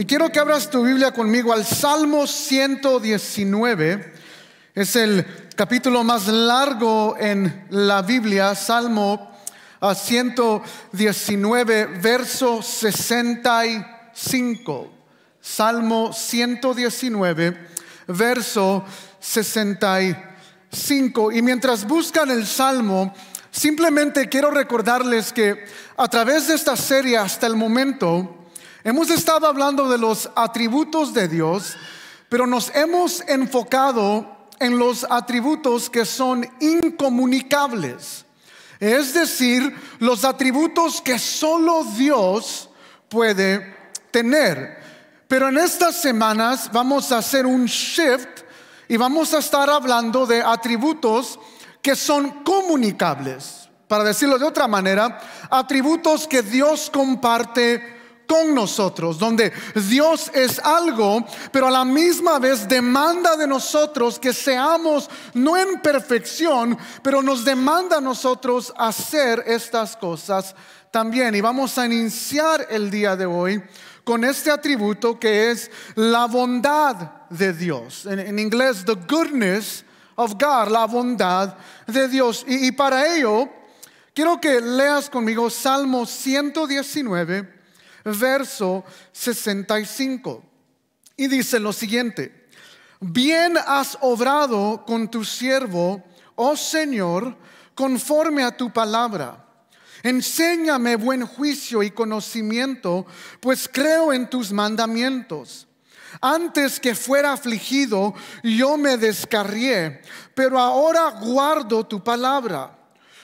Y quiero que abras tu Biblia conmigo al Salmo 119. Es el capítulo más largo en la Biblia, Salmo 119, verso 65. Salmo 119, verso 65. Y mientras buscan el Salmo, simplemente quiero recordarles que a través de esta serie hasta el momento, Hemos estado hablando de los atributos de Dios, pero nos hemos enfocado en los atributos que son incomunicables, es decir, los atributos que solo Dios puede tener. Pero en estas semanas vamos a hacer un shift y vamos a estar hablando de atributos que son comunicables. Para decirlo de otra manera, atributos que Dios comparte con nosotros, donde Dios es algo, pero a la misma vez demanda de nosotros que seamos no en perfección, pero nos demanda a nosotros hacer estas cosas también. Y vamos a iniciar el día de hoy con este atributo que es la bondad de Dios. En, inglés, the goodness of God, la bondad de Dios. Y, y para ello, quiero que leas conmigo Salmo 119 verso 65. Y dice lo siguiente, bien has obrado con tu siervo, oh Señor, conforme a tu palabra. Enséñame buen juicio y conocimiento, pues creo en tus mandamientos. Antes que fuera afligido, yo me descarrié, pero ahora guardo tu palabra.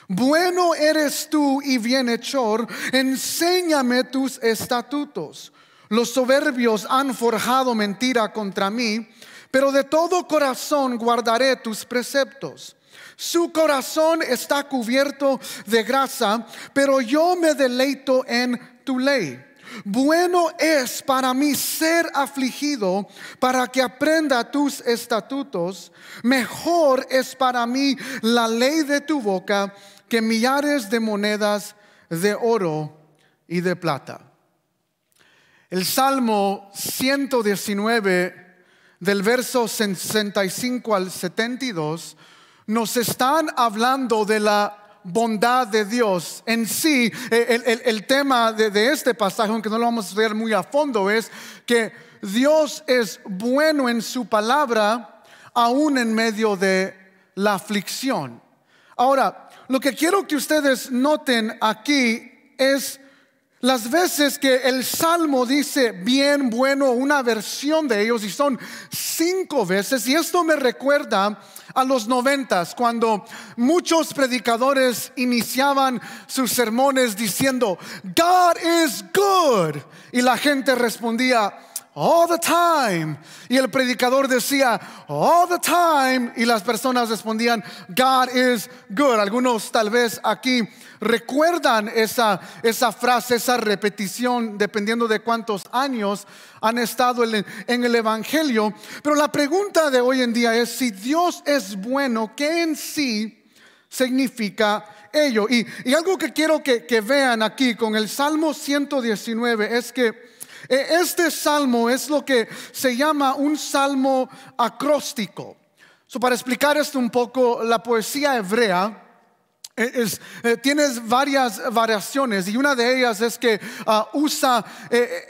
Bueno eres tú y bienhechor, enséñame tus estatutos. Los soberbios han forjado mentira contra mí, pero de todo corazón guardaré tus preceptos. Su corazón está cubierto de grasa, pero yo me deleito en tu ley. Bueno es para mí ser afligido para que aprenda tus estatutos. Mejor es para mí la ley de tu boca millares de monedas de oro y de plata. El Salmo 119 del verso 65 al 72 nos están hablando de la bondad de Dios. En sí, eh, el, tema de, este pasaje, aunque no lo vamos a estudiar muy a fondo, es que Dios es bueno en su palabra aún en medio de la aflicción. Ahora, lo que quiero que ustedes noten aquí es las veces que el Salmo dice bien, bueno, una versión de ellos, y son cinco veces, y esto me recuerda a los noventas, cuando muchos predicadores iniciaban sus sermones diciendo, God is good, y la gente respondía, all the time. Y el predicador decía, all the time. Y las personas respondían, God is good. Algunos tal vez aquí recuerdan esa, esa frase, esa repetición, dependiendo de cuántos años han estado en, el Evangelio. Pero la pregunta de hoy en día es, si Dios es bueno, ¿qué en sí significa ello? Y, algo que quiero que vean aquí con el Salmo 119 es que e, este salmo es lo que se llama un salmo acróstico. para explicar esto un poco, la poesía hebrea e, e, tiene varias variaciones y una de ellas es que ah, usa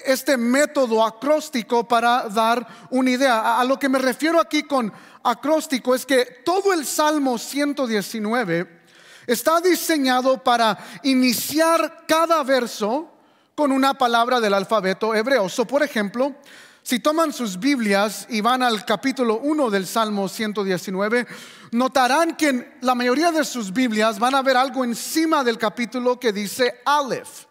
este método acróstico para dar una idea. a, lo que me refiero aquí con acróstico es que todo el Salmo 119 está diseñado para iniciar cada verso con una palabra del alfabeto hebreo. por ejemplo, si toman sus Biblias y van al capítulo 1 del Salmo 119, notarán que en la mayoría de sus Biblias van a ver algo encima del capítulo que dice Aleph.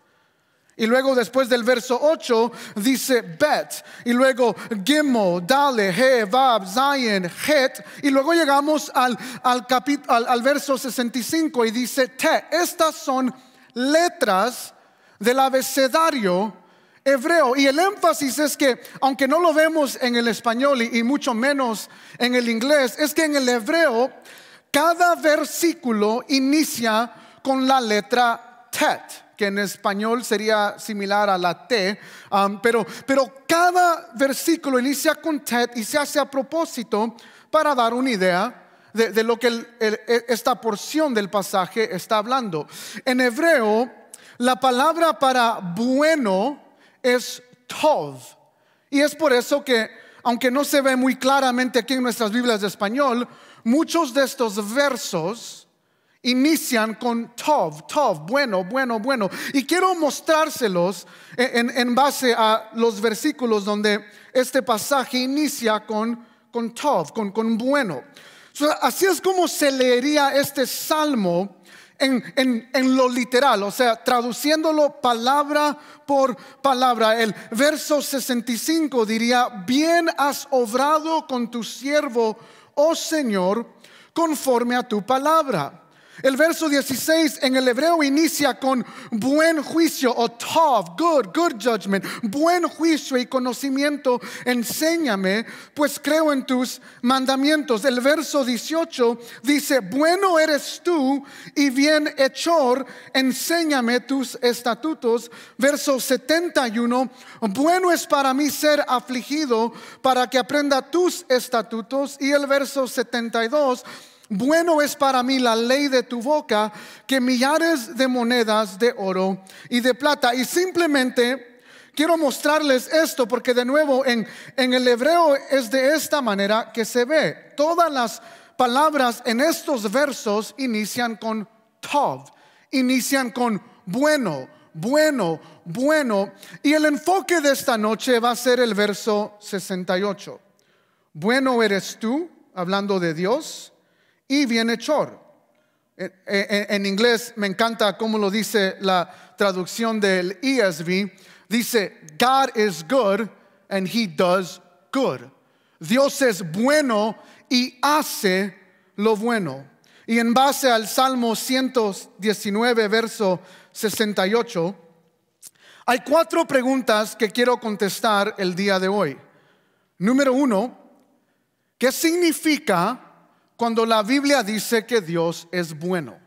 Y luego después del verso 8 dice Bet. Y luego Gimel, Dale, He, Vav, Zion, Het. Y luego llegamos al, al, al, al verso 65 y dice Te. Estas son letras del abecedario hebreo. Y el énfasis es que, aunque no lo vemos en el español y, mucho menos en el inglés, es que en el hebreo cada versículo inicia con la letra tet, e que en español sería similar a la T, um, pero, pero cada versículo inicia con tet e y se hace a propósito para dar una idea de, lo que e, esta porción del pasaje está hablando. En hebreo, la palabra para bueno es tov. Y es por eso que, aunque no se ve muy claramente aquí en nuestras Biblias de español, muchos de estos versos inician con tov, tov, bueno, bueno, bueno. Y quiero mostrárselos en, base a los versículos donde este pasaje inicia con, con tov, con, bueno. así es como se leería este salmo en, lo literal, o sea, traduciéndolo palabra por palabra. El verso 65 diría, bien has obrado con tu siervo, oh Señor, conforme a tu palabra. El verso 16 en el hebreo inicia con buen juicio o tov, good, good judgment, buen juicio y conocimiento, enséñame, pues creo en tus mandamientos. El verso 18 dice, bueno eres tú y bien hechor, enséñame tus estatutos. Verso 71, bueno es para mí ser afligido para que aprenda tus estatutos. Y el verso 72, bueno es para mí la ley de tu boca que millares de monedas de oro y de plata. Y simplemente quiero mostrarles esto porque de nuevo en, el hebreo es de esta manera que se ve. Todas las palabras en estos versos inician con tov, inician con bueno, bueno, bueno. Y el enfoque de esta noche va a ser el verso 68. Bueno eres tú, hablando de Dios y bienhechor. En, en, inglés me encanta cómo lo dice la traducción del ESV. Dice, God is good and he does good. Dios es bueno y hace lo bueno. Y en base al Salmo 119, verso 68, hay cuatro preguntas que quiero contestar el día de hoy. Número uno, ¿qué significa cuando la Biblia dice que Dios es bueno?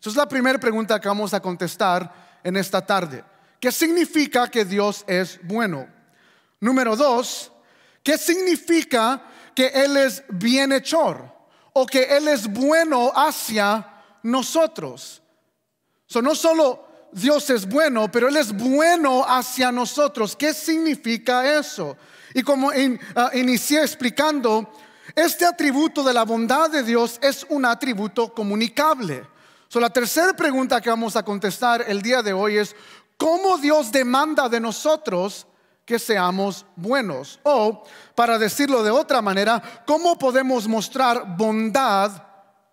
Esa es la primera pregunta que vamos a contestar en esta tarde. ¿Qué significa que Dios es bueno? Número dos, ¿qué significa que Él es bienhechor o que Él es bueno hacia nosotros? no solo Dios es bueno, pero Él es bueno hacia nosotros. ¿Qué significa eso? Y como ah, inicié explicando, este atributo de la bondad de Dios es un atributo comunicable. la tercera pregunta que vamos a contestar el día de hoy es, ¿cómo Dios demanda de nosotros que seamos buenos? O, para decirlo de otra manera, ¿cómo podemos mostrar bondad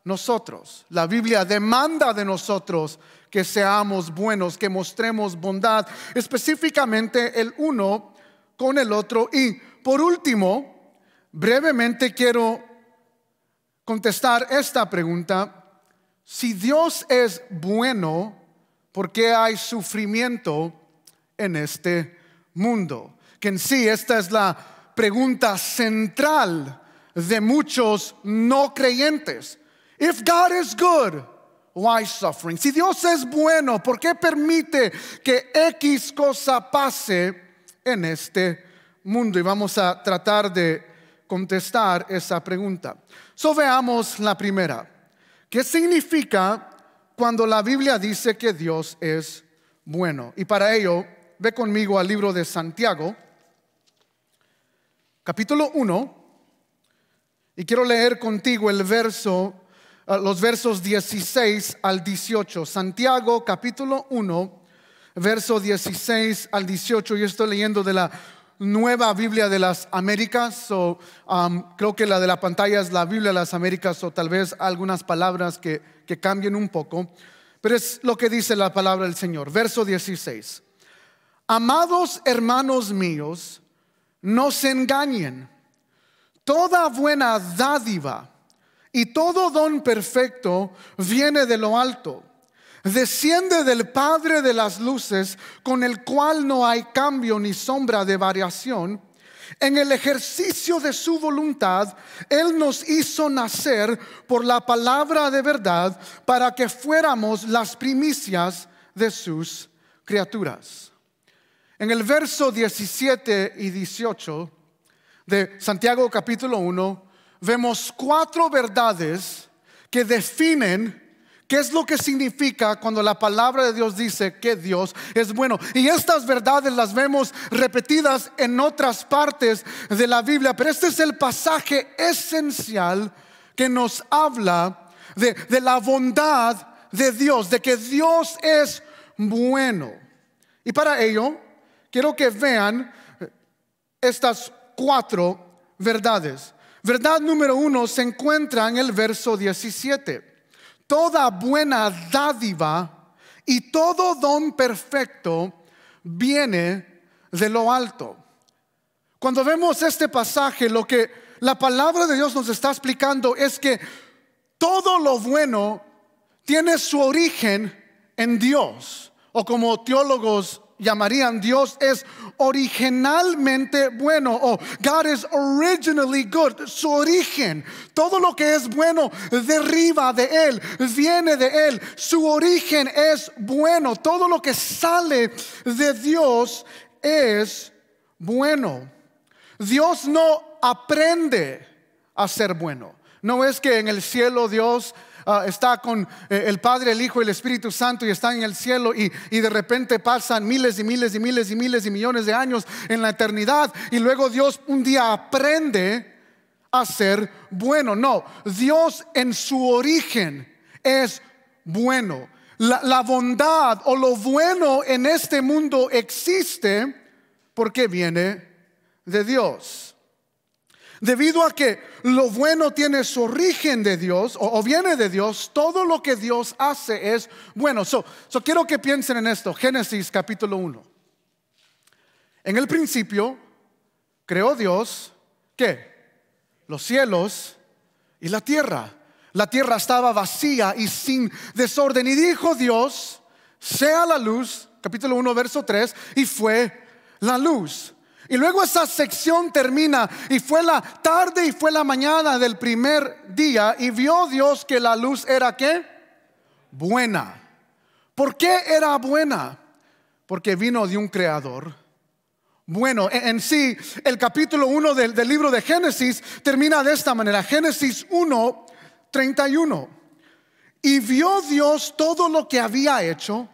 nosotros? La Biblia demanda de nosotros que seamos buenos, que mostremos bondad, específicamente el uno con el otro. Y por último, brevemente quiero contestar esta pregunta. Si Dios es bueno, ¿por qué hay sufrimiento en este mundo? Que en sí esta es la pregunta central de muchos no creyentes. If God is good, why suffering? Si Dios es bueno, ¿por qué permite que X cosa pase en este mundo? Y vamos a tratar de contestar esa pregunta. So veamos la primera. ¿Qué significa cuando la Biblia dice que Dios es bueno? Y para ello, ve conmigo al libro de Santiago, capítulo 1, y quiero leer contigo el verso ah, los versos 16 al 18. Santiago capítulo 1, verso 16 al 18. Yo estoy leyendo de la nueva Biblia de las Américas, o creo que la de la pantalla es la Biblia de las Américas, o tal vez algunas palabras que, que cambien un poco, pero es lo que dice la palabra del Señor. Verso 16. Amados hermanos míos, no se engañen. Toda buena dádiva y todo don perfecto viene de lo alto desciende del Padre de las Luces, con el cual no hay cambio ni sombra de variación, en el ejercicio de su voluntad, Él nos hizo nacer por la palabra de verdad para que fuéramos las primicias de sus criaturas. En el verso 17 y 18 de Santiago capítulo 1, vemos cuatro verdades que definen ¿Qué es lo que significa cuando la palabra de Dios dice que Dios es bueno? Y estas verdades las vemos repetidas en otras partes de la Biblia, pero este es el pasaje esencial que nos habla de, la bondad de Dios, de que Dios es bueno. Y para ello, quiero que vean eh, estas cuatro verdades. Verdad número uno se encuentra en el verso 17 toda buena dádiva y todo don perfecto viene de lo alto. Cuando vemos este pasaje, lo que la palabra de Dios nos está explicando es que todo lo bueno tiene su origen en Dios, o como teólogos llamarían Dios es originalmente bueno o God is originally good, su origen, todo lo que es bueno derriba de él, viene de él, su origen es bueno, todo lo que sale de Dios es bueno. Dios no aprende a ser bueno. No es que en el cielo Dios Ah, está con eh, el Padre, el Hijo y el Espíritu Santo y está en el cielo y, de repente pasan miles y miles y miles y miles y millones de años en la eternidad y luego Dios un día aprende a ser bueno. No, Dios en su origen es bueno. la bondad o lo bueno en este mundo existe porque viene de Dios. Debido a que lo bueno tiene su origen de Dios o, viene de Dios, todo lo que Dios hace es bueno. So, quiero que piensen en esto. Génesis capítulo 1. En el principio creó Dios que los cielos y la tierra. La tierra estaba vacía y sin desorden. Y dijo Dios, sea la luz, capítulo 1, verso 3, y fue la luz. Y luego esa sección termina y fue la tarde y fue la mañana del primer día y vio Dios que la luz era qué? Buena. ¿Por qué era buena? Porque vino de un creador. Bueno, e-, en sí, el capítulo 1 del, libro de Génesis termina de esta manera. Génesis 1, 31. Y vio Dios todo lo que había hecho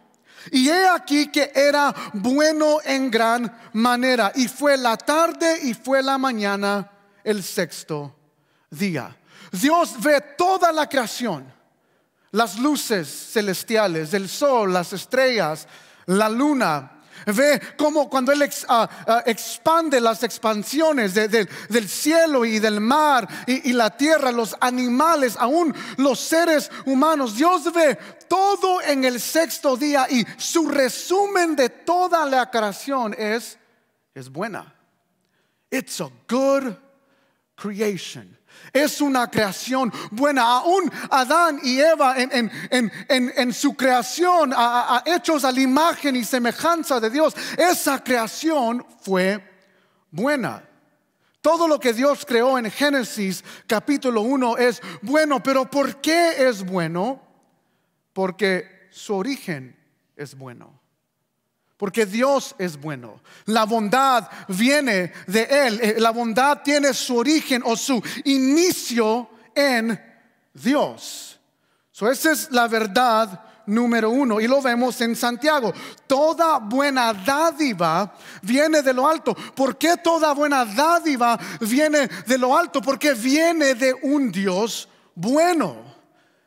y he aquí que era bueno en gran manera. Y fue la tarde y fue la mañana el sexto día. Dios ve toda la creación, las luces celestiales, el sol, las estrellas, la luna, Ve cómo cuando Él ah, ah, expande las expansiones del cielo y del mar y, y la tierra, los animales, aún los seres humanos. Dios ve todo en el sexto día y su resumen de toda la creación es, es buena. It's a good creation es una creación buena. Aún Adán y Eva en, su creación, hechos a la imagen y semejanza de Dios, esa creación fue buena. Todo lo que Dios creó en Génesis capítulo 1 es bueno, pero ¿por qué es bueno? Porque su origen es bueno. Porque Dios es bueno. La bondad viene de Él. Eh, la bondad tiene su origen o su inicio en Dios. So, esa es la verdad número uno. Y lo vemos en Santiago. Toda buena dádiva viene de lo alto. ¿Por qué toda buena dádiva viene de lo alto? Porque viene de un Dios bueno.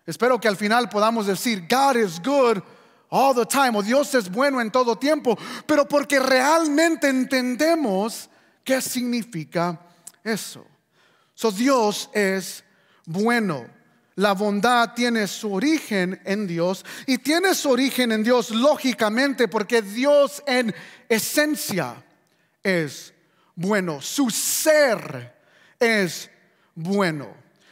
Espero que al final podamos decir, God is good all the time o Dios es bueno en todo tiempo, pero porque realmente entendemos qué significa eso. So Dios es bueno. La bondad tiene su origen en Dios y tiene su origen en Dios lógicamente porque Dios en esencia es bueno, su ser es bueno.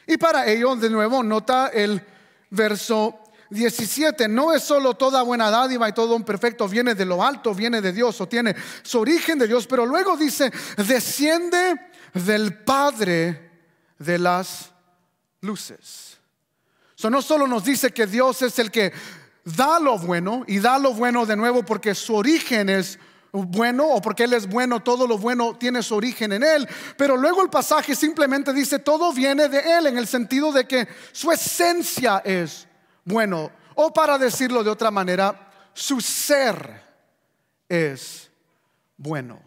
Y para ello, de nuevo, nota el verso 17 no es solo toda buena dádiva y todo un perfecto viene de lo alto, viene de Dios o tiene su origen de Dios, pero luego dice, desciende del Padre de las luces. So, no solo nos dice que Dios es el que da lo bueno y da lo bueno de nuevo porque su origen es bueno o porque Él es bueno, todo lo bueno tiene su origen en Él. Pero luego el pasaje simplemente dice, todo viene de Él en el sentido de que su esencia es bueno. O para decirlo de otra manera, su ser es bueno.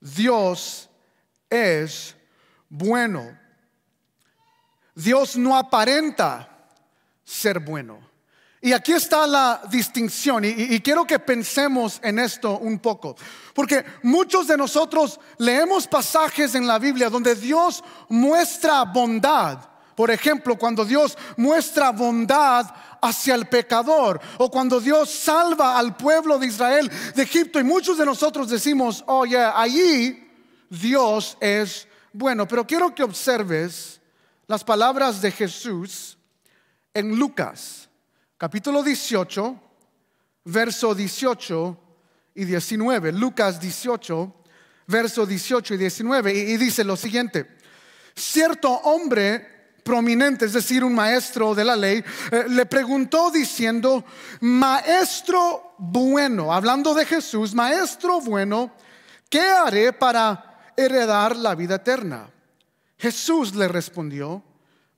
Dios es bueno. Dios no aparenta ser bueno. Y aquí está la distinción y, quiero que pensemos en esto un poco, porque muchos de nosotros leemos pasajes en la Biblia donde Dios muestra bondad por ejemplo, cuando Dios muestra bondad hacia el pecador o cuando Dios salva al pueblo de Israel de Egipto y muchos de nosotros decimos, oh yeah, allí Dios es bueno. Pero quiero que observes las palabras de Jesús en Lucas, capítulo 18, verso 18 y 19. Lucas 18, verso 18 y 19. Y, y dice lo siguiente, cierto hombre prominente, es decir, un maestro de la ley, eh, le preguntó diciendo, maestro bueno, hablando de Jesús, maestro bueno, ¿qué haré para heredar la vida eterna? Jesús le respondió,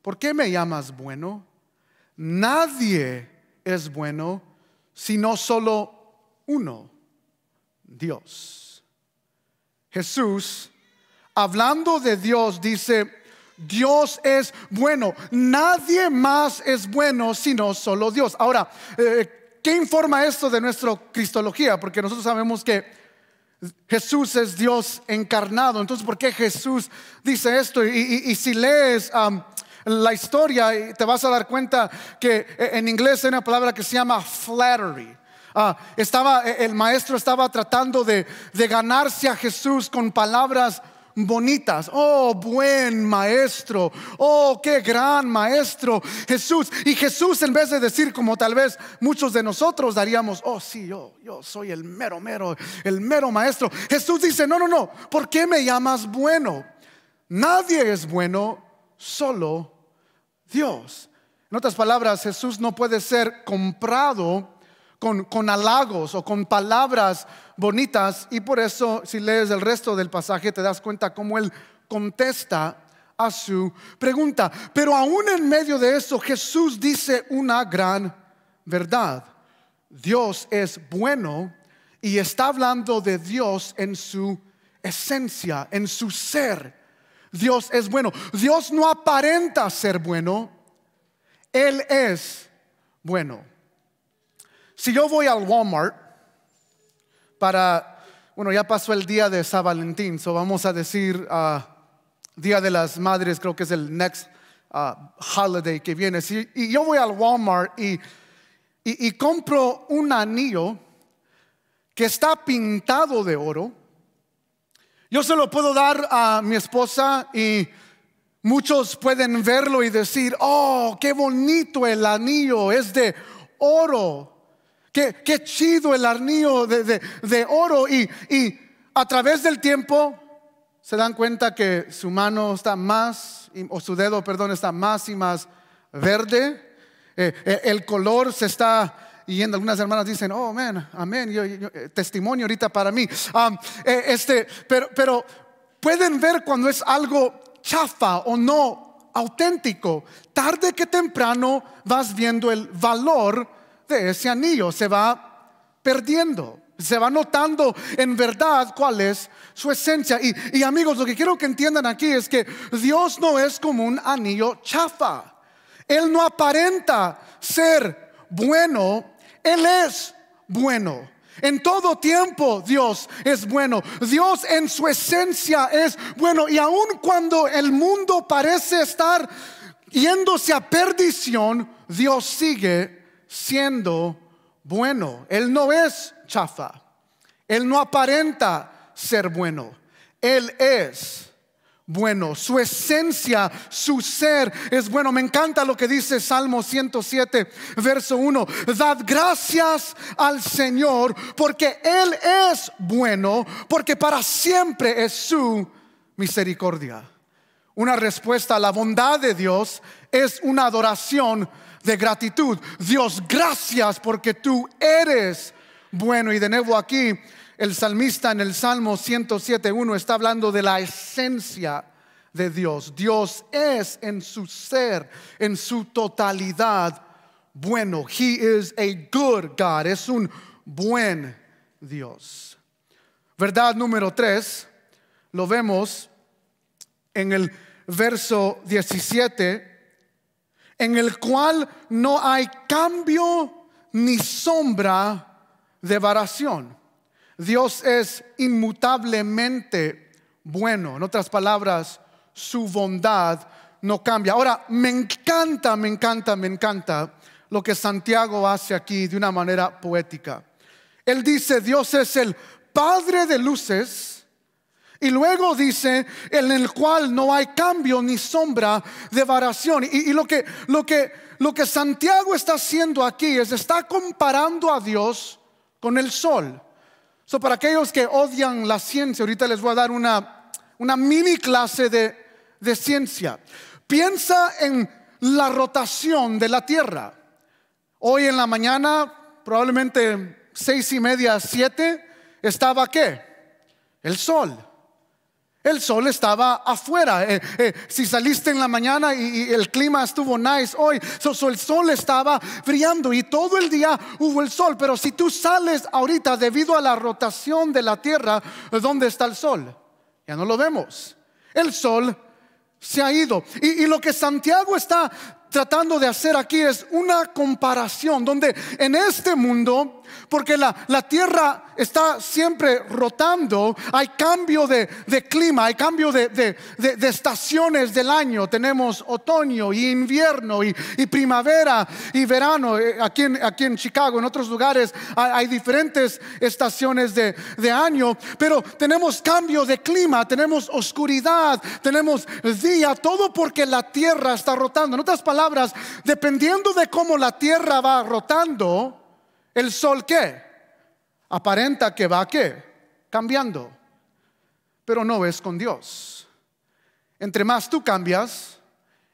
¿por qué me llamas bueno? Nadie es bueno sino solo uno, Dios. Jesús, hablando de Dios, dice, Dios es bueno. Nadie más es bueno sino solo Dios. Ahora, eh, ¿qué informa esto de nuestra cristología? Porque nosotros sabemos que Jesús es Dios encarnado. Entonces, ¿por qué Jesús dice esto? Y, si lees... Um, la historia te vas a dar cuenta que eh, en inglés hay una palabra que se llama flattery. Ah, estaba, eh, el maestro estaba tratando de, de ganarse a Jesús con palabras bonitas. Oh, buen maestro. Oh, qué gran maestro Jesús. Y Jesús en vez de decir como tal vez muchos de nosotros daríamos, oh, sí, yo, yo soy el mero, mero, el mero maestro. Jesús dice, no, no, no, ¿por qué me llamas bueno? Nadie es bueno, solo Dios. En otras palabras, Jesús no puede ser comprado con, halagos o con palabras bonitas. Y por eso, si lees el resto del pasaje, te das cuenta cómo él contesta a su pregunta. Pero aún en medio de eso, Jesús dice una gran verdad. Dios es bueno y está hablando de Dios en su esencia, en su ser. Dios es bueno. Dios no aparenta ser bueno. Él es bueno. Si yo voy al Walmart para, bueno, ya pasó el día de San Valentín, so vamos a decir ah, Día de las Madres, creo que es el next ah, holiday que viene. Si, y yo voy al Walmart y, y compro un anillo que está pintado de oro. Yo se lo puedo dar a mi esposa y muchos pueden verlo y decir, oh, qué bonito el anillo, es de oro. Qué, chido el arnillo de, oro. Y, y a través del tiempo se dan cuenta que su mano está más, o su dedo, perdón, está más y más verde. Eh, eh, el color se está yendo. Algunas hermanas dicen, oh, amén, amén, eh, testimonio ahorita para mí. Este, pero pueden ver cuando es algo chafa o no auténtico. Tarde que temprano vas viendo el valor ese anillo se va perdiendo. Se va notando en verdad cuál es su esencia. Y, amigos, lo que quiero que entiendan aquí es que Dios no es como un anillo chafa. Él no aparenta ser bueno, Él es bueno. En todo tiempo Dios es bueno. Dios en su esencia es bueno. Y aun cuando el mundo parece estar yéndose a perdición, Dios sigue siendo bueno. Él no es chafa. Él no aparenta ser bueno. Él es bueno, su esencia, su ser es bueno. Me encanta lo que dice Salmo 107, verso 1. Dad gracias al Señor porque Él es bueno, porque para siempre es su misericordia. Una respuesta a la bondad de Dios es una adoración de gratitud. Dios, gracias porque tú eres bueno. Y de nuevo aquí el salmista en el Salmo 107.1 está hablando de la esencia de Dios. Dios es en su ser, en su totalidad, bueno. He is a good God, es un buen Dios. Verdad número 3, lo vemos en el verso 17 en el cual no hay cambio ni sombra de varación. Dios es inmutablemente bueno. En otras palabras, su bondad no cambia. Ahora, me encanta, me encanta, me encanta lo que Santiago hace aquí de una manera poética. Él dice, Dios es el Padre de luces y luego dice, en el cual no hay cambio ni sombra de variación. Y, lo, que, Santiago está haciendo aquí es, está comparando a Dios con el sol. So, para aquellos que odian la ciencia, ahorita les voy a dar una, mini clase de, ciencia. Piensa en la rotación de la Tierra. Hoy en la mañana, probablemente seis y media, siete, estaba qué? El sol. El sol estaba afuera. Eh, eh, si saliste en la mañana y, el clima estuvo nice hoy, el sol estaba friando y todo el día hubo el sol. Pero si tú sales ahorita debido a la rotación de la tierra, ¿dónde está el sol? Ya no lo vemos. El sol se ha ido. y lo que Santiago está tratando de hacer aquí es una comparación donde en este mundo porque la, la, tierra está siempre rotando, hay cambio de, de clima, hay cambio de, de, estaciones del año, tenemos otoño y invierno y, y primavera y verano, eh, aquí en, aquí en, Chicago, en otros lugares hay, hay diferentes estaciones de, año, pero tenemos cambio de clima, tenemos oscuridad, tenemos día, todo porque la tierra está rotando. En otras palabras, dependiendo de cómo la tierra va rotando, ¿El sol qué? Aparenta que va qué? Cambiando. Pero no es con Dios. Entre más tú cambias,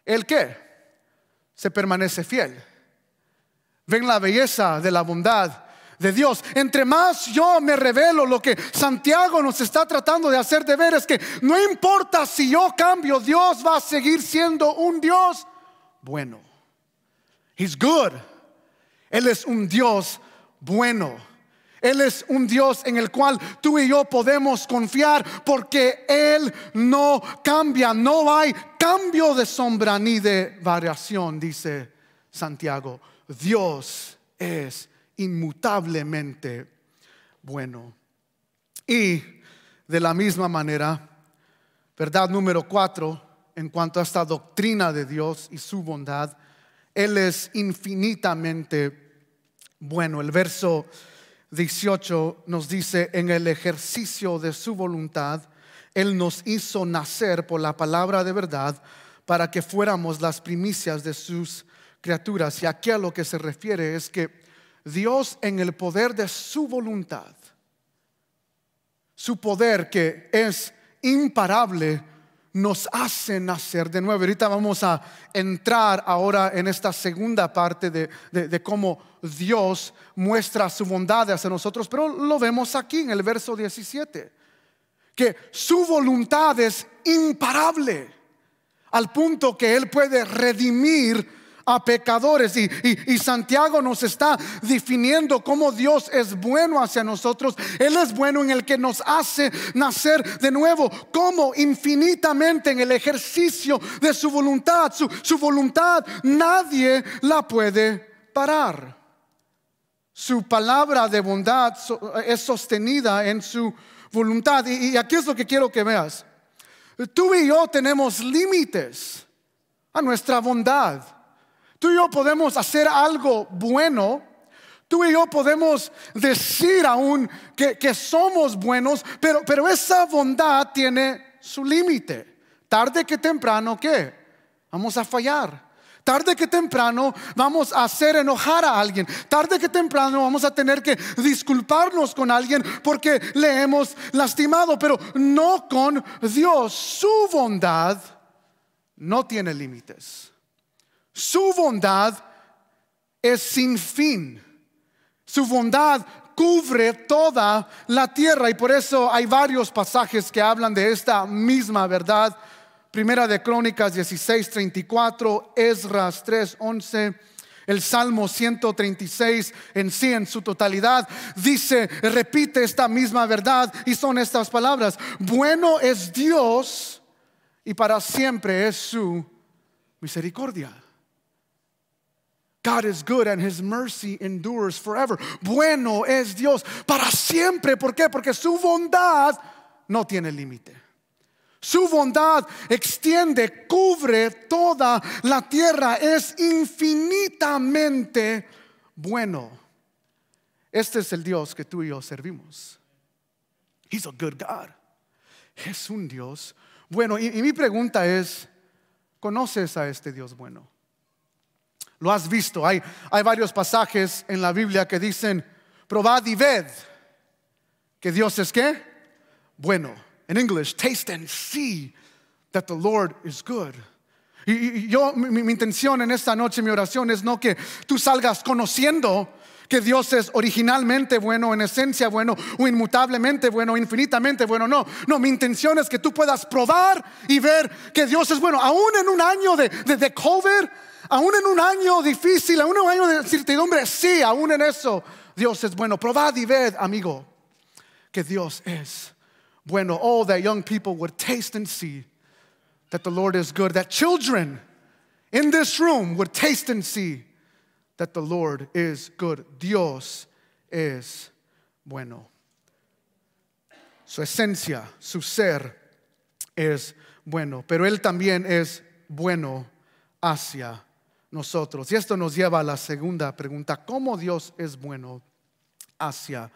¿el qué? Se permanece fiel. Ven la belleza de la bondad de Dios. Entre más yo me revelo, lo que Santiago nos está tratando de hacer de ver es que no importa si yo cambio, Dios va a seguir siendo un Dios bueno. He's good. Él es un Dios bueno. Él es un Dios en el cual tú y yo podemos confiar porque Él no cambia, no hay cambio de sombra ni de variación, dice Santiago. Dios es inmutablemente bueno. Y de la misma manera, verdad número cuatro, en cuanto a esta doctrina de Dios y su bondad, Él es infinitamente bueno. El verso 18 nos dice, en el ejercicio de su voluntad, Él nos hizo nacer por la palabra de verdad para que fuéramos las primicias de sus criaturas. Y aquí a lo que se refiere es que Dios en el poder de su voluntad, su poder que es imparable, nos hace nacer de nuevo. Ahorita vamos a entrar ahora en esta segunda parte de, cómo Dios muestra su bondad hacia nosotros, pero lo vemos aquí en el verso 17, que su voluntad es imparable, al punto que Él puede redimir a pecadores. Y, Santiago nos está definiendo cómo Dios es bueno hacia nosotros. Él es bueno en el que nos hace nacer de nuevo, como infinitamente en el ejercicio de su voluntad. Su, voluntad nadie la puede parar. Su palabra de bondad es sostenida en su voluntad. y aquí es lo que quiero que veas. Tú y yo tenemos límites a nuestra bondad. Tú y yo podemos hacer algo bueno. Tú y yo podemos decir aún que, somos buenos, pero, pero esa bondad tiene su límite. Tarde que temprano, ¿qué? Vamos a fallar tarde que temprano vamos a hacer enojar a alguien, tarde que temprano vamos a tener que disculparnos con alguien porque le hemos lastimado, pero no con Dios. Su bondad no tiene límites. Su bondad es sin fin. Su bondad cubre toda la tierra y por eso hay varios pasajes que hablan de esta misma verdad. Primera de Crónicas 16, 34, Esdras 3, 11, el Salmo 136 en sí, en su totalidad, dice, repite esta misma verdad y son estas palabras, bueno es Dios y para siempre es su misericordia. God is good and his mercy endures forever. Bueno es Dios para siempre. ¿Por qué? Porque su bondad no tiene límite. Su bondad extiende, cubre toda la tierra. Es infinitamente bueno. Este es el Dios que tú y yo servimos. He's a good God. Es un Dios bueno. Y, y mi pregunta es, ¿conoces a este Dios bueno? Lo has visto. Hay, varios pasajes en la Biblia que dicen, probad y ved que Dios es qué? Bueno. En English, taste and see that the Lord is good. Y, yo, mi, intención en esta noche, mi oración es no que tú salgas conociendo que Dios es originalmente bueno, en esencia bueno, o inmutablemente bueno, infinitamente bueno. No, no, mi intención es que tú puedas probar y ver que Dios es bueno, aún en un año de, de, de Aún en un año difícil, aún en un año de incertidumbre, sí, aún en eso, Dios es bueno. Probad y ved, amigo, que Dios es bueno. All that young people would taste and see that the Lord is good. That children in this room would taste and see that the Lord is good. Dios es bueno. Su esencia, su ser es bueno, pero Él también es bueno hacia y esto nos lleva a la segunda pregunta, ¿cómo Dios es bueno hacia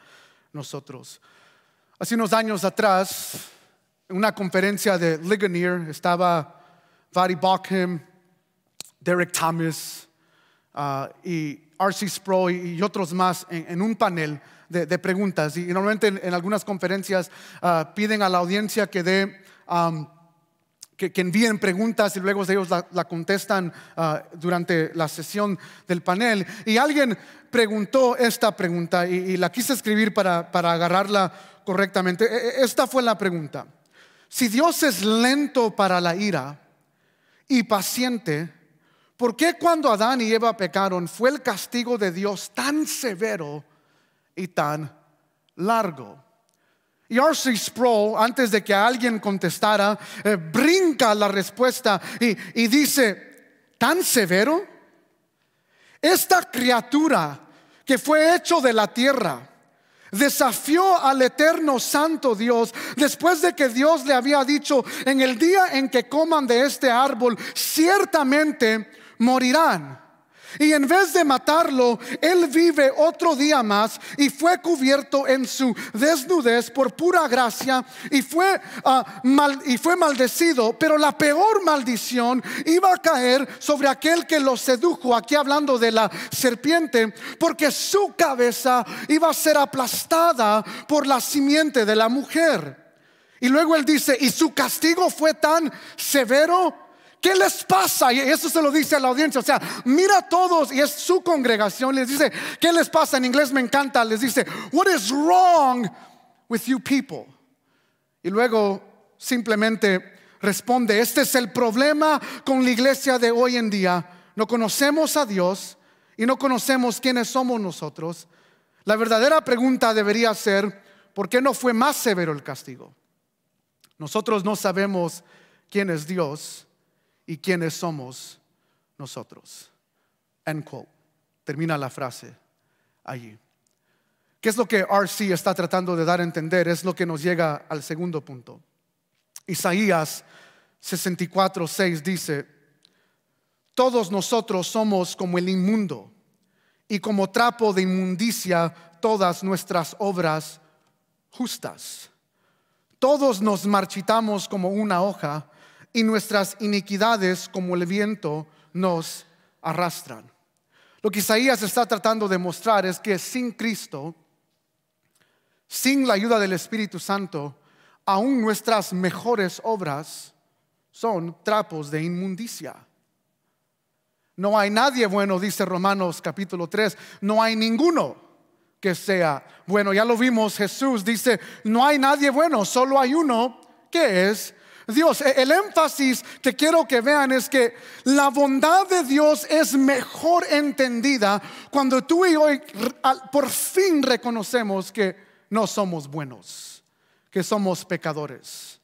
nosotros? Hace unos años atrás, en una conferencia de Ligonier, estaba Vadi Bockham, Derek Thomas ah, y R.C. Sproul y otros más en, un panel de, preguntas. Y normalmente en, algunas conferencias ah, piden a la audiencia que dé que, envíen preguntas y luego ellos la, contestan ah, durante la sesión del panel. Y alguien preguntó esta pregunta y, la quise escribir para, para agarrarla correctamente. E, e, esta fue la pregunta. Si Dios es lento para la ira y paciente, ¿por qué cuando Adán y Eva pecaron fue el castigo de Dios tan severo y tan largo? R.C. Sproul, antes de que alguien contestara, eh, brinca la respuesta y, y dice, ¿tan severo? Esta criatura que fue hecho de la tierra, desafió al eterno santo Dios después de que Dios le había dicho, en el día en que coman de este árbol, ciertamente morirán. Y en vez de matarlo, él vive otro día más y fue cubierto en su desnudez por pura gracia y fue, ah, y fue maldecido. Pero la peor maldición iba a caer sobre aquel que lo sedujo, aquí hablando de la serpiente, porque su cabeza iba a ser aplastada por la simiente de la mujer. Y luego él dice, y su castigo fue tan severo ¿qué les pasa? Y eso se lo dice a la audiencia. O sea, mira a todos y es su congregación. Les dice, ¿qué les pasa? En inglés me encanta. Les dice, what is wrong with you people? Y luego simplemente responde, este es el problema con la iglesia de hoy en día. No conocemos a Dios y no conocemos quiénes somos nosotros. La verdadera pregunta debería ser, ¿por qué no fue más severo el castigo? Nosotros no sabemos quién es Dios y quiénes somos nosotros. Termina la frase allí. ¿Qué es lo que RC está tratando de dar a entender? Es lo que nos llega al segundo punto. Isaías 64, dice, todos nosotros somos como el inmundo y como trapo de inmundicia todas nuestras obras justas. Todos nos marchitamos como una hoja y nuestras iniquidades como el viento nos arrastran. Lo que Isaías está tratando de mostrar es que sin Cristo, sin la ayuda del Espíritu Santo, aún nuestras mejores obras son trapos de inmundicia. No hay nadie bueno, dice Romanos capítulo 3, no hay ninguno que sea bueno. Ya lo vimos, Jesús dice, no hay nadie bueno, solo hay uno que es Dios. E, el énfasis que quiero que vean es que la bondad de Dios es mejor entendida cuando tú y yo por fin reconocemos que no somos buenos, que somos pecadores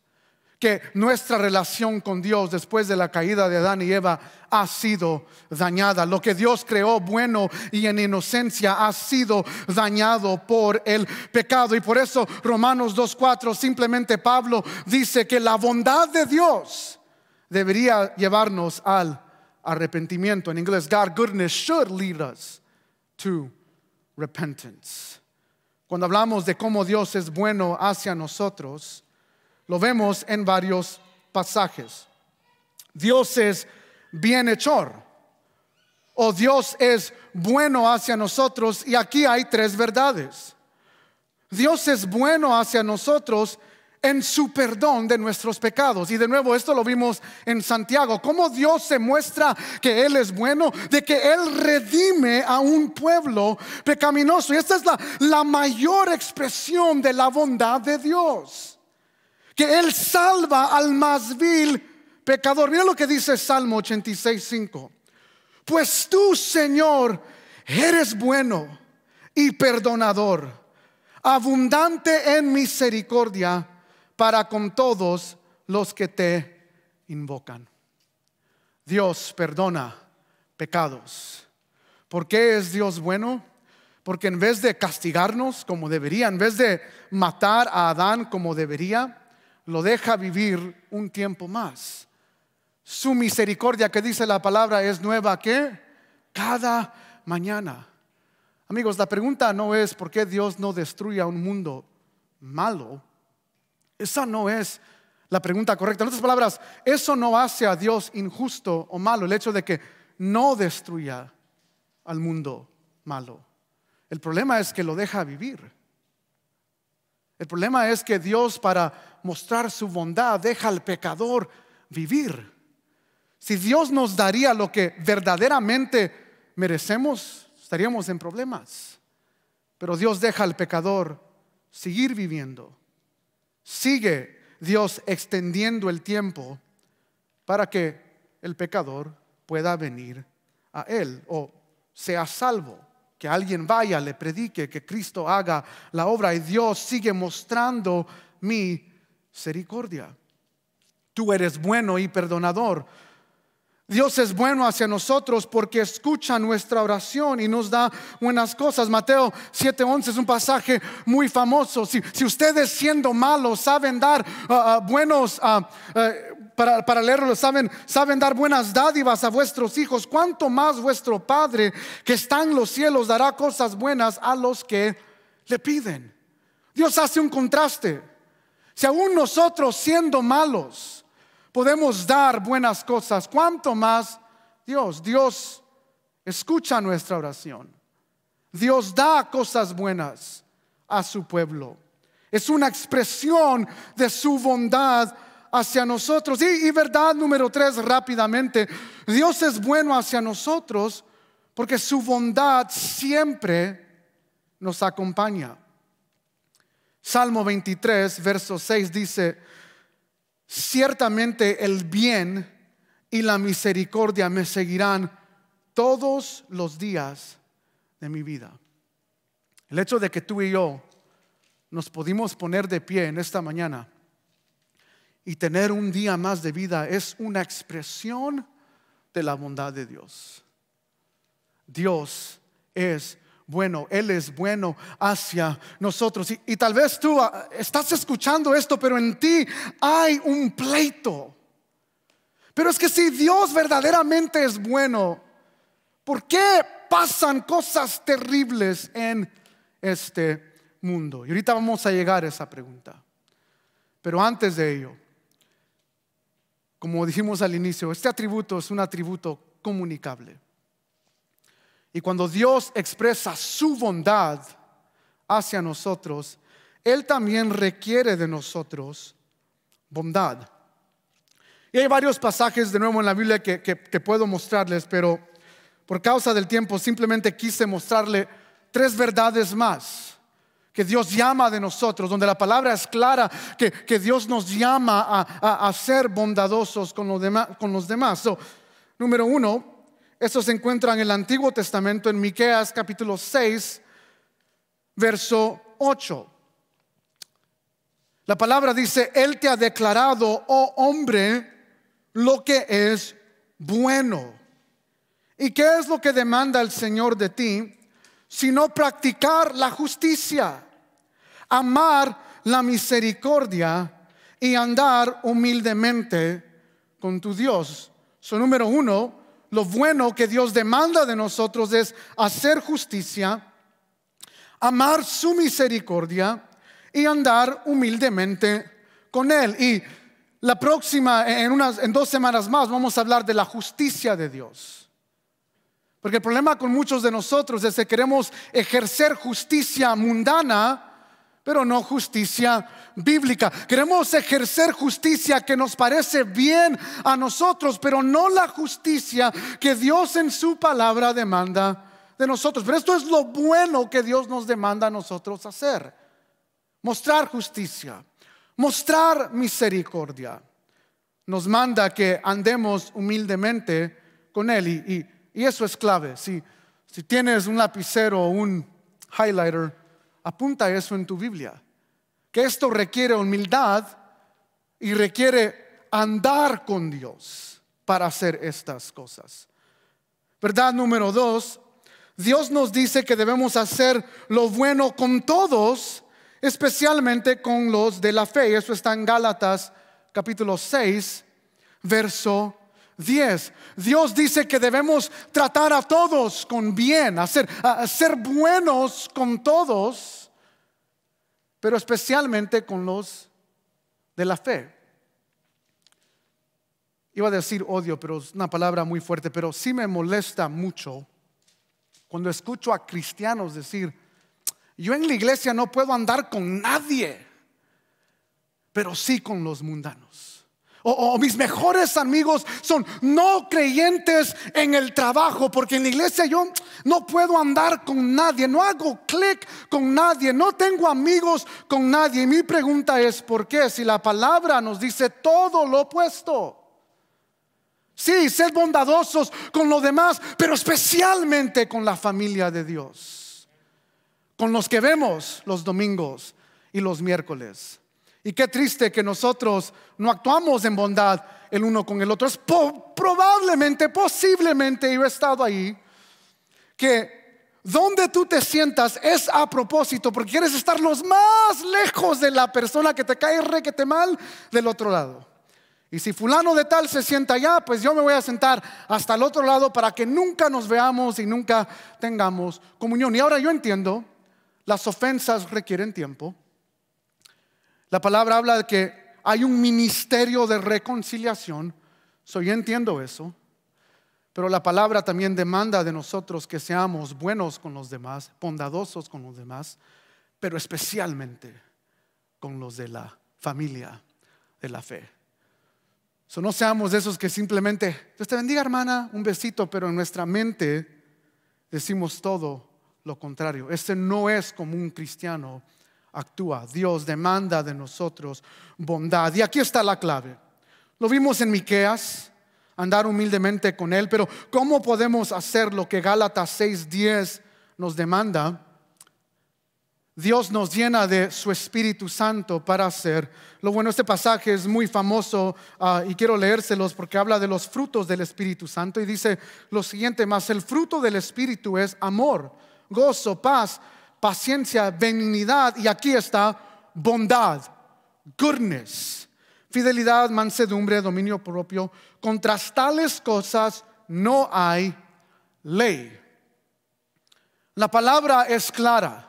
que nuestra relación con Dios después de la caída de Adán y Eva ha sido dañada. Lo que Dios creó bueno y en inocencia ha sido dañado por el pecado. Y por eso Romanos 2.4 simplemente Pablo dice que la bondad de Dios debería llevarnos al arrepentimiento. En inglés, God's goodness should lead us to repentance. Cuando hablamos de cómo Dios es bueno hacia nosotros, lo vemos en varios pasajes. Dios es bienhechor o Dios es bueno hacia nosotros y aquí hay tres verdades. Dios es bueno hacia nosotros en su perdón de nuestros pecados. Y de nuevo, esto lo vimos en Santiago, cómo Dios se muestra que Él es bueno, de que Él redime a un pueblo pecaminoso. Y esta es la, la mayor expresión de la bondad de Dios que Él salva al más vil pecador. Mira lo que dice Salmo 86.5 Pues tú, Señor, eres bueno y perdonador, abundante en misericordia para con todos los que te invocan. Dios perdona pecados. ¿Por qué es Dios bueno? Porque en vez de castigarnos como debería, en vez de matar a Adán como debería, lo deja vivir un tiempo más. Su misericordia que dice la palabra es nueva que cada mañana. Amigos, la pregunta no es por qué Dios no destruye a un mundo malo. Esa no es la pregunta correcta. En otras palabras, eso no hace a Dios injusto o malo, el hecho de que no destruya al mundo malo. El problema es que lo deja vivir. El problema es que Dios para mostrar su bondad deja al pecador vivir. Si Dios nos daría lo que verdaderamente merecemos, estaríamos en problemas. Pero Dios deja al pecador seguir viviendo. Sigue Dios extendiendo el tiempo para que el pecador pueda venir a Él o sea salvo que alguien vaya, le predique, que Cristo haga la obra y Dios sigue mostrando mi misericordia. Tú eres bueno y perdonador. Dios es bueno hacia nosotros porque escucha nuestra oración y nos da buenas cosas. Mateo 7:11 es un pasaje muy famoso. Si, ustedes siendo malos saben dar ah, ah, buenos, ah, eh, para, leerlo, saben, saben dar buenas dádivas a vuestros hijos, cuanto más vuestro Padre que está en los cielos dará cosas buenas a los que le piden. Dios hace un contraste. Si aún nosotros siendo malos podemos dar buenas cosas, cuanto más Dios, Dios escucha nuestra oración. Dios da cosas buenas a su pueblo. Es una expresión de su bondad hacia nosotros. Y, verdad número tres, rápidamente, Dios es bueno hacia nosotros porque su bondad siempre nos acompaña. Salmo 23, verso 6 dice, ciertamente el bien y la misericordia me seguirán todos los días de mi vida. El hecho de que tú y yo nos pudimos poner de pie en esta mañana y tener un día más de vida es una expresión de la bondad de Dios. Dios es bueno, Él es bueno hacia nosotros. Y, tal vez tú ah, estás escuchando esto, pero en ti hay un pleito. Pero es que si Dios verdaderamente es bueno, ¿por qué pasan cosas terribles en este mundo? Y ahorita vamos a llegar a esa pregunta. Pero antes de ello, como dijimos al inicio, este atributo es un atributo comunicable. Y cuando Dios expresa su bondad hacia nosotros, Él también requiere de nosotros bondad. Y hay varios pasajes de nuevo en la Biblia que, puedo mostrarles, pero por causa del tiempo simplemente quise mostrarle tres verdades más que Dios llama de nosotros, donde la palabra es clara, que, Dios nos llama a, ser bondadosos con los, demás, con los demás. número uno, Eso se encuentra en el Antiguo Testamento, en Miqueas capítulo 6, verso 8. La palabra dice, Él te ha declarado, oh hombre, lo que es bueno. ¿Y qué es lo que demanda el Señor de ti? Sino practicar la justicia amar la misericordia y andar humildemente con tu Dios. So, número uno, lo bueno que Dios demanda de nosotros es hacer justicia, amar su misericordia y andar humildemente con Él. Y la próxima, en, en dos semanas más, vamos a hablar de la justicia de Dios. Porque el problema con muchos de nosotros es que queremos ejercer justicia mundana pero no justicia bíblica. Queremos ejercer justicia que nos parece bien a nosotros, pero no la justicia que Dios en su palabra demanda de nosotros. Pero esto es lo bueno que Dios nos demanda a nosotros hacer. Mostrar justicia, mostrar misericordia. Nos manda que andemos humildemente con Él y, eso es clave. Si, si tienes un lapicero o un highlighter, Apunta eso en tu Biblia. Que esto requiere humildad y requiere andar con Dios para hacer estas cosas. Verdad número dos, Dios nos dice que debemos hacer lo bueno con todos, especialmente con los de la fe. Eso está en Gálatas capítulo 6, verso 10. Dios dice que debemos tratar a todos con bien, hacer, ser buenos con todos, pero especialmente con los de la fe. Iba a decir odio, pero es una palabra muy fuerte, pero sí me molesta mucho cuando escucho a cristianos decir, yo en la iglesia no puedo andar con nadie, pero sí con los mundanos o, mis mejores amigos son no creyentes en el trabajo, porque en la iglesia yo no puedo andar con nadie, no hago clic con nadie, no tengo amigos con nadie. Y mi pregunta es, ¿por qué? Si la palabra nos dice todo lo opuesto. Sí, sed bondadosos con los demás, pero especialmente con la familia de Dios, con los que vemos los domingos y los miércoles. Y qué triste que nosotros no actuamos en bondad el uno con el otro. Es probablemente, posiblemente, yo he estado ahí, que donde tú te sientas es a propósito, porque quieres estar los más lejos de la persona que te cae requete mal del otro lado. Y si fulano de tal se sienta allá, pues yo me voy a sentar hasta el otro lado para que nunca nos veamos y nunca tengamos comunión. Y ahora yo entiendo, las ofensas requieren tiempo la palabra habla de que hay un ministerio de reconciliación. Soy yo entiendo eso. Pero la palabra también demanda de nosotros que seamos buenos con los demás, bondadosos con los demás, pero especialmente con los de la familia de la fe. So, no seamos de esos que simplemente, Dios te bendiga hermana, un besito, pero en nuestra mente decimos todo lo contrario. Este no es como un cristiano actúa. Dios demanda de nosotros bondad. Y aquí está la clave. Lo vimos en Miqueas, andar humildemente con él, pero ¿cómo podemos hacer lo que Gálatas 6:10 nos demanda? Dios nos llena de su Espíritu Santo para hacer lo bueno. Este pasaje es muy famoso ah, y quiero leérselos porque habla de los frutos del Espíritu Santo y dice lo siguiente, más el fruto del Espíritu es amor, gozo, paz, paciencia, benignidad y aquí está bondad, goodness, fidelidad, mansedumbre, dominio propio. Contra tales cosas no hay ley. La palabra es clara.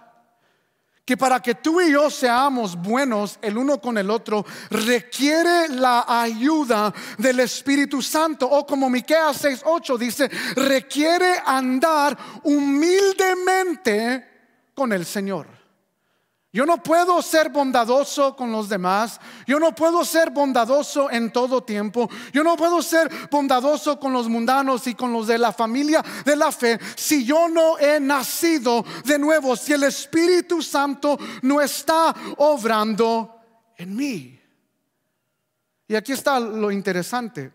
Que para que tú y yo seamos buenos el uno con el otro, requiere la ayuda del Espíritu Santo. O como Miqueas 6:8 dice, requiere andar humildemente con el Señor. Yo no puedo ser bondadoso con los demás. Yo no puedo ser bondadoso en todo tiempo. Yo no puedo ser bondadoso con los mundanos y con los de la familia de la fe si yo no he nacido de nuevo, si el Espíritu Santo no está obrando en mí. Y aquí está lo interesante,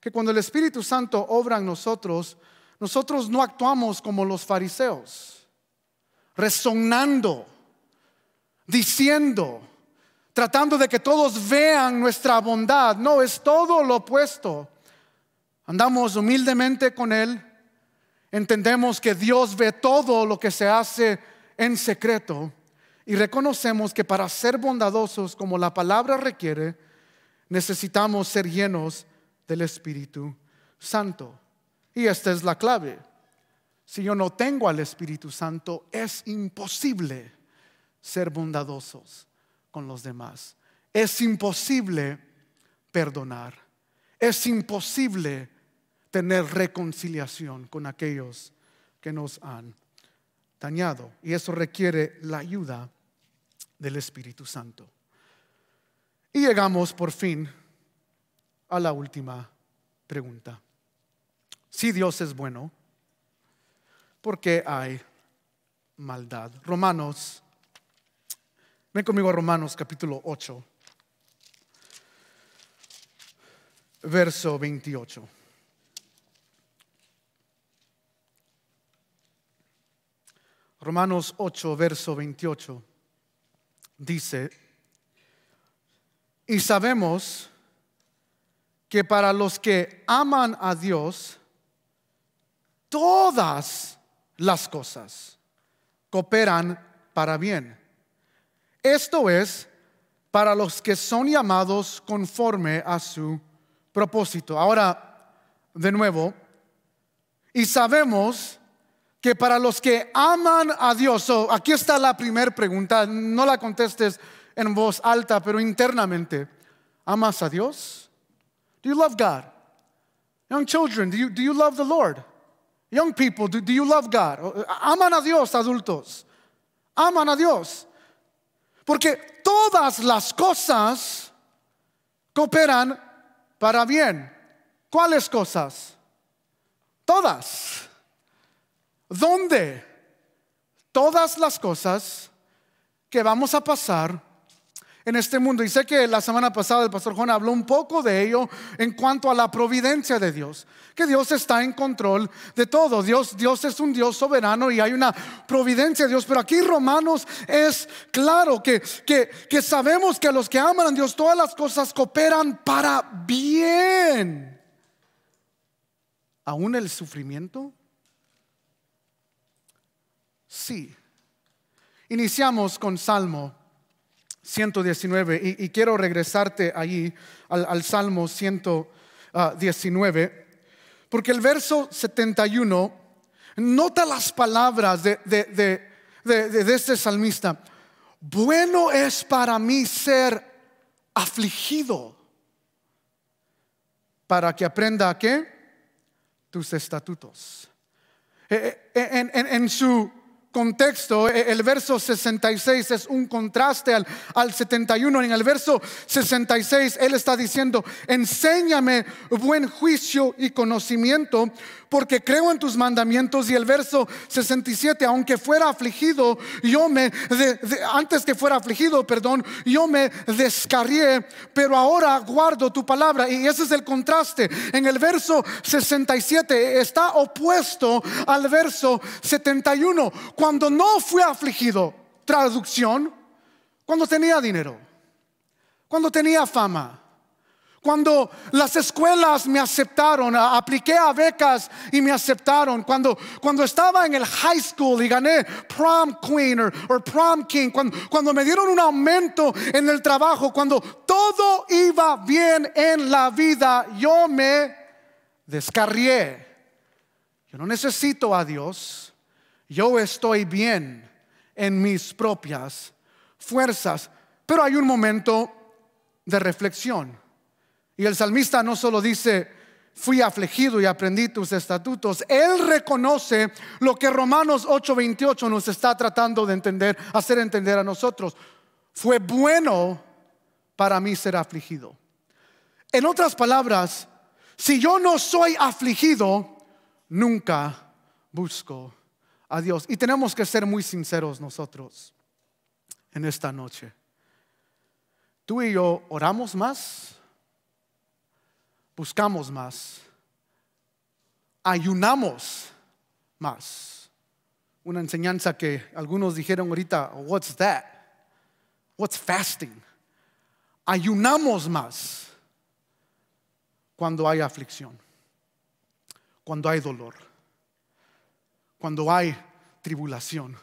que cuando el Espíritu Santo obra en nosotros, nosotros no actuamos como los fariseos resonando, diciendo, tratando de que todos vean nuestra bondad. No, es todo lo opuesto. Andamos humildemente con Él, entendemos que Dios ve todo lo que se hace en secreto y reconocemos que para ser bondadosos como la palabra requiere, necesitamos ser llenos del Espíritu Santo. Y esta es la clave. Si yo no tengo al Espíritu Santo, es imposible ser bondadosos con los demás. Es imposible perdonar. Es imposible tener reconciliación con aquellos que nos han dañado. Y eso requiere la ayuda del Espíritu Santo. Y llegamos por fin a la última pregunta. Si Dios es bueno, porque hay maldad. Romanos, ven conmigo a Romanos capítulo 8, verso 28. Romanos 8, verso 28, dice, y sabemos que para los que aman a Dios, todas las cosas cooperan para bien. Esto es para los que son llamados conforme a su propósito. Ahora, de nuevo, y sabemos que para los que aman a Dios, so, aquí está la primera pregunta, no la contestes en voz alta, pero internamente, ¿amas a Dios? Do you love God? Young children, do you, do you love the Lord? Young people, do, you love God? Aman a Dios, adultos. Aman a Dios. Porque todas las cosas cooperan para bien. ¿Cuáles cosas? Todas. ¿Dónde? Todas las cosas que vamos a pasar en este mundo. Y sé que la semana pasada el pastor Juan habló un poco de ello en cuanto a la providencia de Dios que Dios está en control de todo. Dios, Dios es un Dios soberano y hay una providencia de Dios. Pero aquí Romanos es claro que, sabemos que los que aman a Dios todas las cosas cooperan para bien. ¿Aún el sufrimiento? Sí. Iniciamos con Salmo 119 y, quiero regresarte allí al, al Salmo 119. Porque el verso 71 nota las palabras de, este salmista. Bueno es para mí ser afligido para que aprenda a qué? Tus estatutos. Eh, eh, en, su contexto, e, el verso 66 es un contraste al, 71. En el verso 66 él está diciendo, enséñame buen juicio y conocimiento, porque creo en tus mandamientos. Y el verso 67, aunque fuera afligido, yo me, antes que fuera afligido, perdón, yo me descarrié, pero ahora guardo tu palabra. Y ese es el contraste. En el verso 67 está opuesto al verso 71 cuando no fui afligido, traducción, cuando tenía dinero, cuando tenía fama, cuando las escuelas me aceptaron, apliqué a becas y me aceptaron, cuando, estaba en el high school y gané prom queen o prom king, cuando, cuando me dieron un aumento en el trabajo, cuando todo iba bien en la vida, yo me descarrié. Yo no necesito a Dios yo estoy bien en mis propias fuerzas. Pero hay un momento de reflexión. Y el salmista no solo dice, fui afligido y aprendí tus estatutos. Él reconoce lo que Romanos 8:28 nos está tratando de entender, hacer entender a nosotros. Fue bueno para mí ser afligido. En otras palabras, si yo no soy afligido, nunca busco y tenemos que ser muy sinceros nosotros en esta noche. Tú y yo oramos más, buscamos más, ayunamos más. Una enseñanza que algunos dijeron ahorita, what's that? What's fasting? Ayunamos más cuando hay aflicción, cuando hay dolor cuando hay tribulación,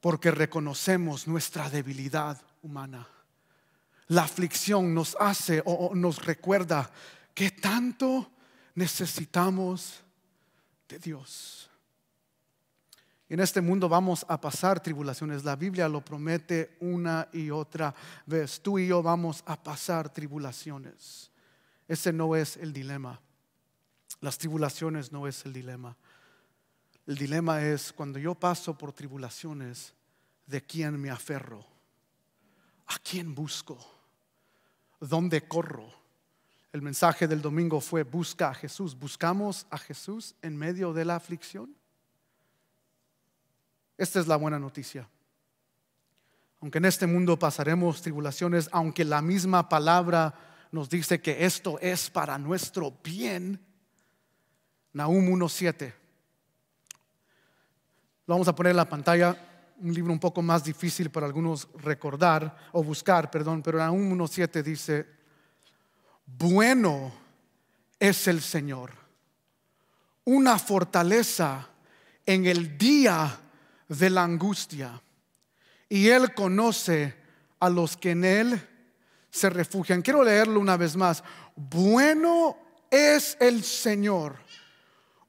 porque reconocemos nuestra debilidad humana. La aflicción nos hace o, nos recuerda que tanto necesitamos de Dios. En este mundo vamos a pasar tribulaciones. La Biblia lo promete una y otra vez. Tú y yo vamos a pasar tribulaciones. Ese no es el dilema. Las tribulaciones no es el dilema. El dilema es cuando yo paso por tribulaciones, ¿de quién me aferro? ¿A quién busco? ¿Dónde corro? El mensaje del domingo fue busca a Jesús. ¿Buscamos a Jesús en medio de la aflicción? Esta es la buena noticia. Aunque en este mundo pasaremos tribulaciones, aunque la misma palabra nos dice que esto es para nuestro bien, Nahum 1.7 lo vamos a poner en la pantalla, un libro un poco más difícil para algunos recordar o buscar, perdón, pero en 1.7 dice, bueno es el Señor, una fortaleza en el día de la angustia. Y Él conoce a los que en Él se refugian. Quiero leerlo una vez más. Bueno es el Señor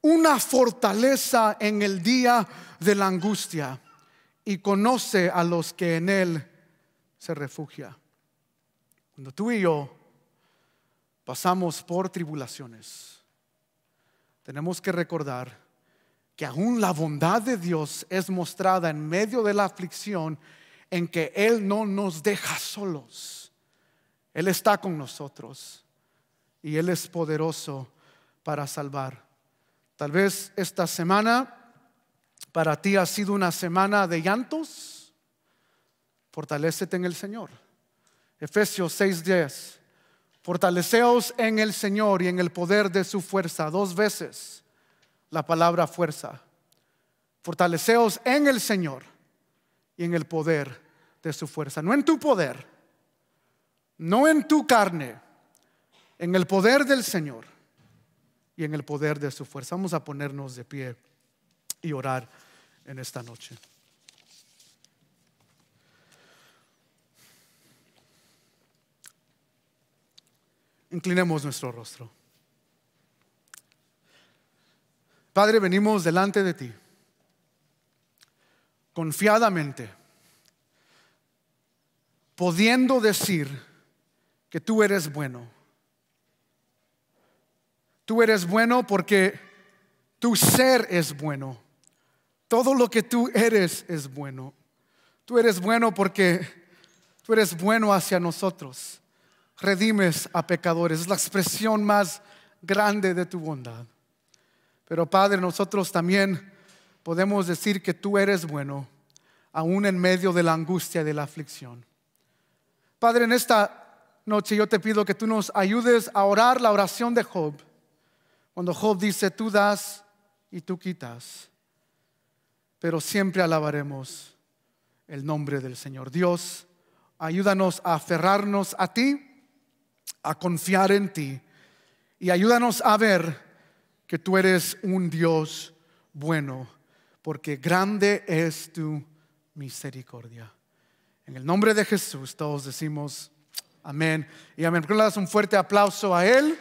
una fortaleza en el día de la angustia y conoce a los que en Él se refugia. Cuando tú y yo pasamos por tribulaciones, tenemos que recordar que aún la bondad de Dios es mostrada en medio de la aflicción en que Él no nos deja solos. Él está con nosotros y Él es poderoso para salvar. Tal vez esta semana para ti ha sido una semana de llantos. Fortalécete en el Señor. Efesios 6:10. Fortaleceos en el Señor y en el poder de su fuerza. Dos veces la palabra fuerza. Fortaleceos en el Señor y en el poder de su fuerza. No en tu poder, no en tu carne, en el poder del Señor y en el poder de su fuerza. Vamos a ponernos de pie y orar en esta noche. Inclinemos nuestro rostro. Padre, venimos delante de ti, confiadamente, pudiendo decir que tú eres bueno Tú eres bueno porque tu ser es bueno. Todo lo que tú eres es bueno. Tú eres bueno porque tú eres bueno hacia nosotros. Redimes a pecadores. Es la expresión más grande de tu bondad. Pero Padre, nosotros también podemos decir que tú eres bueno, aún en medio de la angustia y de la aflicción. Padre, en esta noche yo te pido que tú nos ayudes a orar la oración de Job cuando Job dice, tú das y tú quitas, pero siempre alabaremos el nombre del Señor. Dios, ayúdanos a aferrarnos a ti, a confiar en ti y ayúdanos a ver que tú eres un Dios bueno, porque grande es tu misericordia. En el nombre de Jesús todos decimos amén y amén. Porque le das un fuerte aplauso a Él.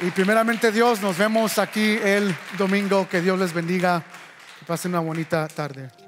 Y primeramente Dios, nos vemos aquí el domingo. Que Dios les bendiga. Que pasen una bonita tarde.